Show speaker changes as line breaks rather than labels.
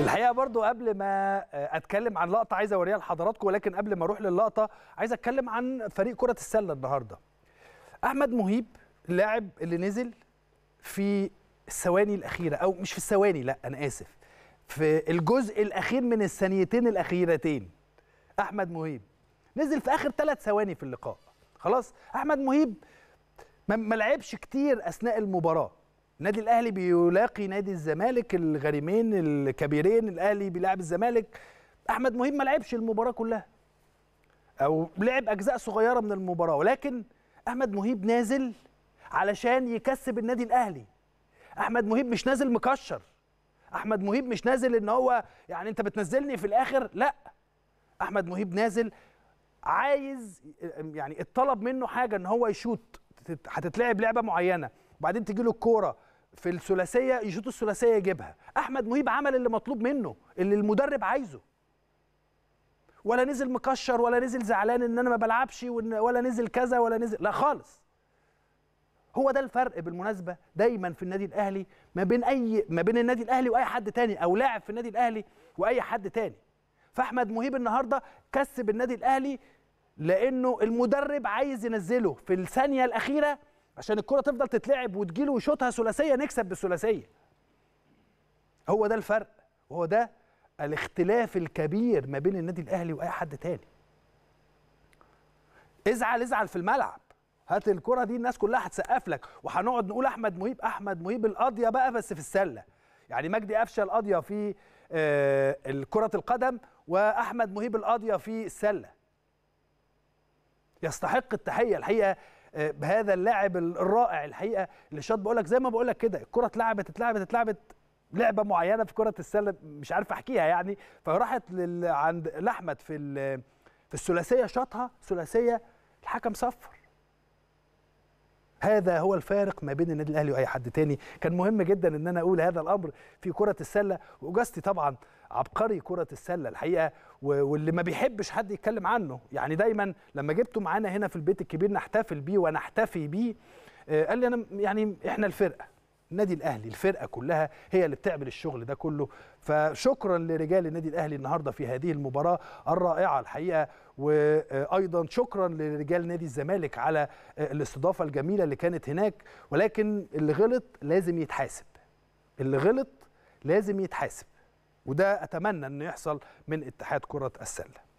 الحقيقه برضو قبل ما آه، اتكلم عن لقطه عايز اوريها لحضراتكم ولكن قبل ما اروح للقطه عايز اتكلم عن فريق كره السله النهارده احمد مهيب اللاعب اللي نزل في الثواني الاخيره او مش في الثواني لا انا اسف في الجزء الاخير من الثانيتين الاخيرتين احمد مهيب نزل في اخر ثلاث ثواني في اللقاء خلاص احمد مهيب ما لعبش كتير اثناء المباراه النادي الاهلي بيلاقي نادي الزمالك الغريمين الكبيرين الاهلي بيلعب الزمالك احمد مهيب ما لعبش المباراه كلها او لعب اجزاء صغيره من المباراه ولكن احمد مهيب نازل علشان يكسب النادي الاهلي احمد مهيب مش نازل مكشر احمد مهيب مش نازل ان هو يعني انت بتنزلني في الاخر لا احمد مهيب نازل عايز يعني اتطلب منه حاجه ان هو يشوت هتتلعب لعبه معينه وبعدين تجي له الكوره في الثلاثيه يشوط الثلاثيه يجيبها احمد مهيب عمل اللي مطلوب منه اللي المدرب عايزه ولا نزل مكشر ولا نزل زعلان ان انا ما بلعبش ولا نزل كذا ولا نزل لا خالص هو ده الفرق بالمناسبه دايما في النادي الاهلي ما بين اي ما بين النادي الاهلي واي حد تاني او لاعب في النادي الاهلي واي حد تاني فاحمد مهيب النهارده كسب النادي الاهلي لانه المدرب عايز ينزله في الثانيه الاخيره عشان الكره تفضل تتلعب وتجيله ويشوطها ثلاثيه نكسب بالثلاثيه هو ده الفرق وهو ده الاختلاف الكبير ما بين النادي الاهلي واي حد تاني ازعل ازعل في الملعب هات الكره دي الناس كلها هتسقف لك وهنقعد نقول احمد مهيب احمد مهيب القاضيه بقى بس في السله يعني مجدي قفشه القاضيه في آه، الكره كره القدم واحمد مهيب القاضيه في السله يستحق التحيه الحقيقه آه، بهذا اللاعب الرائع الحقيقه اللي شاط بقول لك زي ما بقول لك كده الكره اتلعبت اتلعبت اتلعبت لعبه معينه في كره السله مش عارف احكيها يعني فراحت عند لاحمد في في الثلاثيه شاطها ثلاثيه الحكم صفر هذا هو الفارق ما بين النادي الاهلي واي حد تاني كان مهم جدا ان انا اقول هذا الامر في كره السله واجازتي طبعا عبقري كره السله الحقيقه واللي ما بيحبش حد يتكلم عنه يعني دايما لما جبته معانا هنا في البيت الكبير نحتفل بيه ونحتفي بيه آه، قال لي انا يعني احنا الفرقه النادي الاهلي الفرقه كلها هي اللي بتعمل الشغل ده كله فشكرا لرجال النادي الاهلي النهارده في هذه المباراه الرائعه الحقيقه وايضا شكرا لرجال نادي الزمالك على الاستضافه الجميله اللي كانت هناك ولكن اللي غلط لازم يتحاسب اللي غلط لازم يتحاسب وده اتمنى انه يحصل من اتحاد كره السله